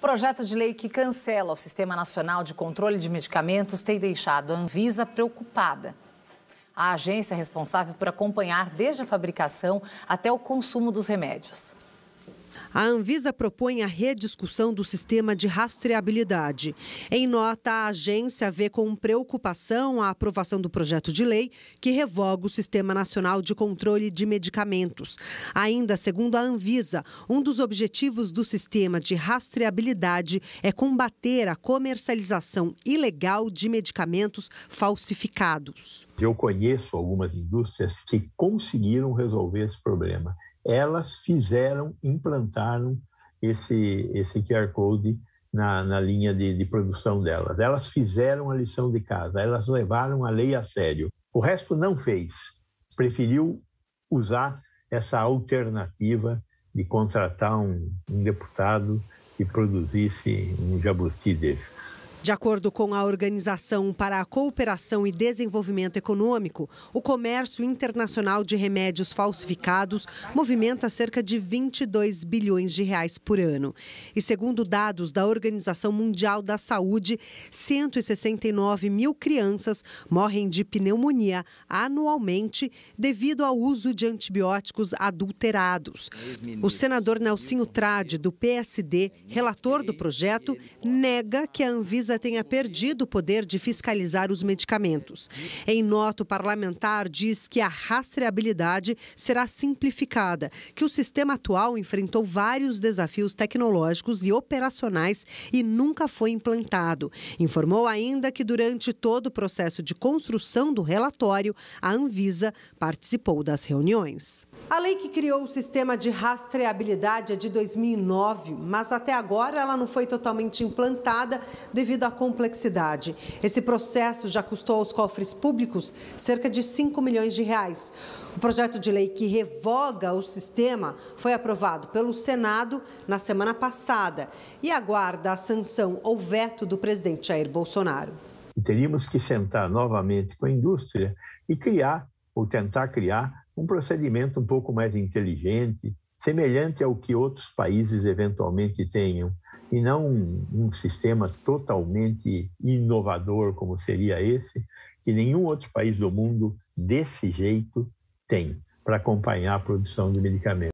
Projeto de lei que cancela o Sistema Nacional de Controle de Medicamentos tem deixado a Anvisa preocupada. A agência é responsável por acompanhar desde a fabricação até o consumo dos remédios. A Anvisa propõe a rediscussão do sistema de rastreabilidade. Em nota, a agência vê com preocupação a aprovação do projeto de lei que revoga o Sistema Nacional de Controle de Medicamentos. Ainda segundo a Anvisa, um dos objetivos do sistema de rastreabilidade é combater a comercialização ilegal de medicamentos falsificados. Eu conheço algumas indústrias que conseguiram resolver esse problema elas fizeram, implantaram esse, esse QR Code na, na linha de, de produção delas. Elas fizeram a lição de casa, elas levaram a lei a sério. O resto não fez, preferiu usar essa alternativa de contratar um, um deputado que produzisse um jabuti desses. De acordo com a Organização para a Cooperação e Desenvolvimento Econômico, o comércio internacional de remédios falsificados movimenta cerca de 22 bilhões de reais por ano. E segundo dados da Organização Mundial da Saúde, 169 mil crianças morrem de pneumonia anualmente devido ao uso de antibióticos adulterados. O senador Nelsinho Trade, do PSD, relator do projeto, nega que a Anvisa Anvisa tenha perdido o poder de fiscalizar os medicamentos. Em nota, o parlamentar diz que a rastreabilidade será simplificada, que o sistema atual enfrentou vários desafios tecnológicos e operacionais e nunca foi implantado. Informou ainda que durante todo o processo de construção do relatório, a Anvisa participou das reuniões. A lei que criou o sistema de rastreabilidade é de 2009, mas até agora ela não foi totalmente implantada devido devido à complexidade. Esse processo já custou aos cofres públicos cerca de 5 milhões de reais. O projeto de lei que revoga o sistema foi aprovado pelo Senado na semana passada e aguarda a sanção ou veto do presidente Jair Bolsonaro. Teríamos que sentar novamente com a indústria e criar, ou tentar criar, um procedimento um pouco mais inteligente, semelhante ao que outros países eventualmente tenham e não um, um, sistema totalmente inovador como seria esse, que nenhum outro país do mundo desse jeito tem para acompanhar a produção de medicamentos.